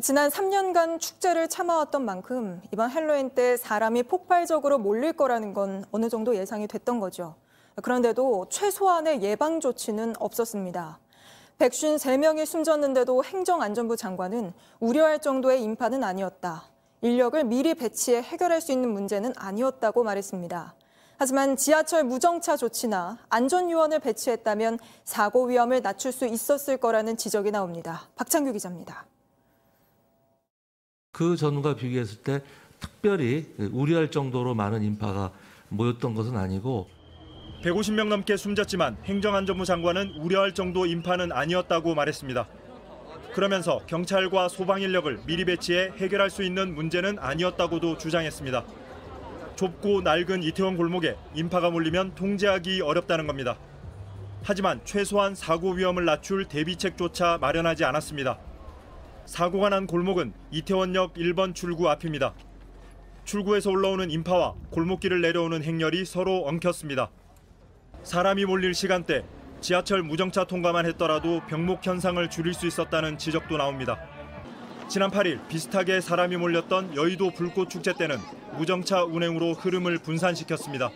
지난 3년간 축제를 참아왔던 만큼 이번 할로윈 때 사람이 폭발적으로 몰릴 거라는 건 어느 정도 예상이 됐던 거죠. 그런데도 최소한의 예방 조치는 없었습니다. 백신 3명이 숨졌는데도 행정안전부 장관은 우려할 정도의 인파는 아니었다. 인력을 미리 배치해 해결할 수 있는 문제는 아니었다고 말했습니다. 하지만 지하철 무정차 조치나 안전요원을 배치했다면 사고 위험을 낮출 수 있었을 거라는 지적이 나옵니다. 박창규 기자입니다. 그 전과 비교했을 때 특별히 우려할 정도로 많은 인파가 모였던 것은 아니고 150명 넘게 숨졌지만 행정안전부 장관은 우려할 정도 인파는 아니었다고 말했습니다. 그러면서 경찰과 소방 인력을 미리 배치해 해결할 수 있는 문제는 아니었다고도 주장했습니다. 좁고 낡은 이태원 골목에 인파가 몰리면 통제하기 어렵다는 겁니다. 하지만 최소한 사고 위험을 낮출 대비책조차 마련하지 않았습니다. 사고가 난 골목은 이태원역 1번 출구 앞입니다. 출구에서 올라오는 인파와 골목길을 내려오는 행렬이 서로 엉켰습니다. 사람이 몰릴 시간대 지하철 무정차 통과만 했더라도 병목 현상을 줄일 수 있었다는 지적도 나옵니다. 지난 8일 비슷하게 사람이 몰렸던 여의도 불꽃축제 때는 무정차 운행으로 흐름을 분산시켰습니다.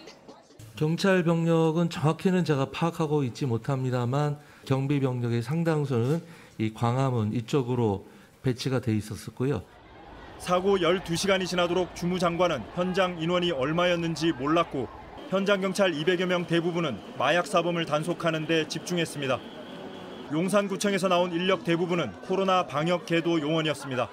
경찰 병력은 정확히는 제가 파악하고 있지 못합니다만 경비 병력의 상당수는 이 광화문 이쪽으로 배치가 돼 있었었고요. 사고 12시간이 지나도록 주무장관은 현장 인원이 얼마였는지 몰랐고 현장 경찰 200여 명 대부분은 마약 사범을 단속하는 데 집중했습니다. 용산구청에서 나온 인력 대부분은 코로나 방역 계도 용원이었습니다.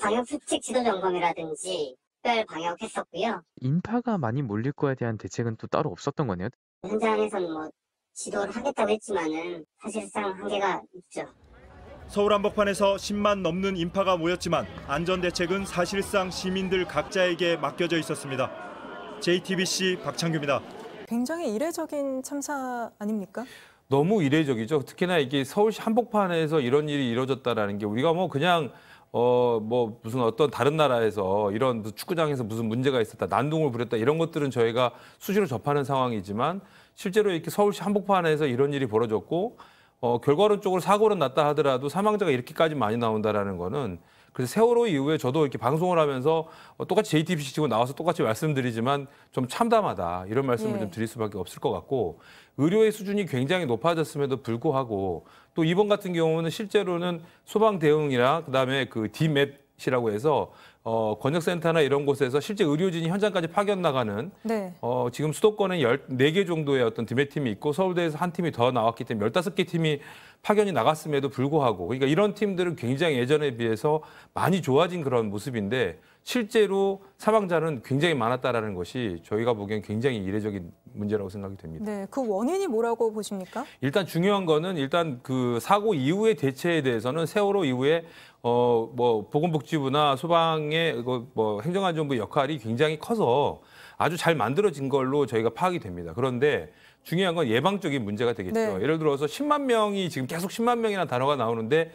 방역 수칙 지도 점검이라든지 특별 방역했었고요. 인파가 많이 몰릴 거에 대한 대책은 또 따로 없었던 거네요. 현장에서는 뭐 지도를 하겠다고 했지만은 사실상 한계가 있죠. 서울 한복판에서 10만 넘는 인파가 모였지만 안전 대책은 사실상 시민들 각자에게 맡겨져 있었습니다. JTBC 박창규입니다. 굉장히 이례적인 참사 아닙니까? 너무 이례적이죠. 특히나 이게 서울시 한복판에서 이런 일이 이뤄졌다라는 게 우리가 뭐 그냥 어 뭐 무슨 어떤 다른 나라에서 이런 축구장에서 무슨 문제가 있었다 난동을 부렸다 이런 것들은 저희가 수시로 접하는 상황이지만 실제로 이렇게 서울시 한복판에서 이런 일이 벌어졌고 어, 결과론적으로 사고는 났다 하더라도 사망자가 이렇게까지 많이 나온다라는 거는 그래서 세월호 이후에 저도 이렇게 방송을 하면서 어, 똑같이 JTBC 치고 나와서 똑같이 말씀드리지만 좀 참담하다 이런 말씀을 예. 좀 드릴 수밖에 없을 것 같고 의료의 수준이 굉장히 높아졌음에도 불구하고 또 이번 같은 경우는 실제로는 소방 대응이나 그다음에 그 디맵 시라고 해서 어, 권역센터나 이런 곳에서 실제 의료진이 현장까지 파견 나가는 네. 어, 지금 수도권에 14개 정도의 어떤 디메팀이 있고 서울대에서 한 팀이 더 나왔기 때문에 15개 팀이 파견이 나갔음에도 불구하고 그러니까 이런 팀들은 굉장히 예전에 비해서 많이 좋아진 그런 모습인데 실제로 사망자는 굉장히 많았다라는 것이 저희가 보기엔 굉장히 이례적인 문제라고 생각이 됩니다. 네, 그 원인이 뭐라고 보십니까? 일단 중요한 거는 일단 그 사고 이후의 대체에 대해서는 세월호 이후에 어 뭐 보건복지부나 소방의 그 뭐 행정안전부 역할이 굉장히 커서 아주 잘 만들어진 걸로 저희가 파악이 됩니다. 그런데 중요한 건 예방적인 문제가 되겠죠. 네. 예를 들어서 10만 명이 지금 계속 10만 명이라는 단어가 나오는데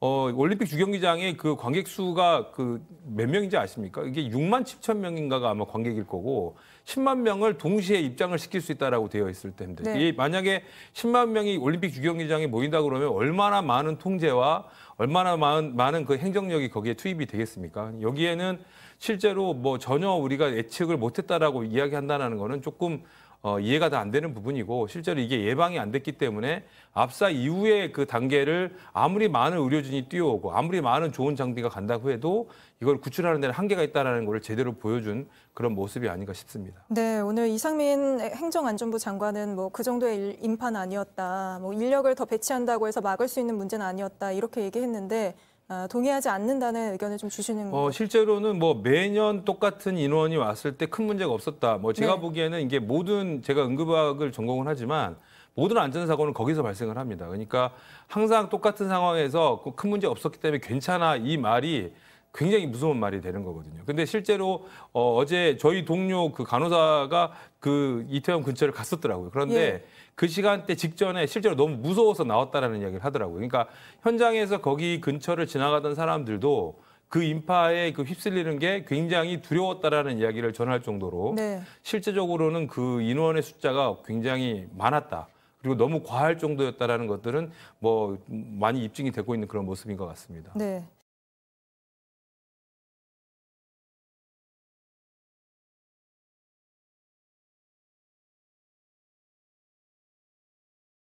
어, 올림픽 주경기장에 그 관객 수가 그 몇 명인지 아십니까? 이게 6만 7천 명인가가 아마 관객일 거고 10만 명을 동시에 입장을 시킬 수 있다라고 되어 있을 텐데 네. 이 만약에 10만 명이 올림픽 주경기장에 모인다 그러면 얼마나 많은 통제와 얼마나 많은 많은 그 행정력이 거기에 투입이 되겠습니까? 여기에는 실제로 뭐 전혀 우리가 예측을 못했다라고 이야기한다는 거는 조금 어, 이해가 다 안 되는 부분이고 실제로 이게 예방이 안 됐기 때문에 앞사 이후에그 단계를 아무리 많은 의료진이 뛰어오고 아무리 많은 좋은 장비가 간다고 해도 이걸 구출하는 데는 한계가 있다는 것을 제대로 보여준 그런 모습이 아닌가 싶습니다. 네, 오늘 이상민 행정안전부 장관은 뭐 그 정도의 인파 아니었다, 뭐 인력을 더 배치한다고 해서 막을 수 있는 문제는 아니었다 이렇게 얘기했는데 아, 동의하지 않는다는 의견을 좀 주시는 어, 실제로는 뭐 매년 똑같은 인원이 왔을 때 큰 문제가 없었다. 뭐 제가 네. 보기에는 이게 모든 제가 응급학을 전공을 하지만 모든 안전사고는 거기서 발생을 합니다. 그러니까 항상 똑같은 상황에서 큰 문제 없었기 때문에 괜찮아 이 말이 굉장히 무서운 말이 되는 거거든요. 근데 실제로 어, 어제 저희 동료 그 간호사가 그 이태원 근처를 갔었더라고요. 그런데 예. 그 시간대 직전에 실제로 너무 무서워서 나왔다라는 이야기를 하더라고요. 그러니까 현장에서 거기 근처를 지나가던 사람들도 그 인파에 그 휩쓸리는 게 굉장히 두려웠다라는 이야기를 전할 정도로 네. 실제적으로는 그 인원의 숫자가 굉장히 많았다. 그리고 너무 과할 정도였다라는 것들은 뭐 많이 입증이 되고 있는 그런 모습인 것 같습니다. 네.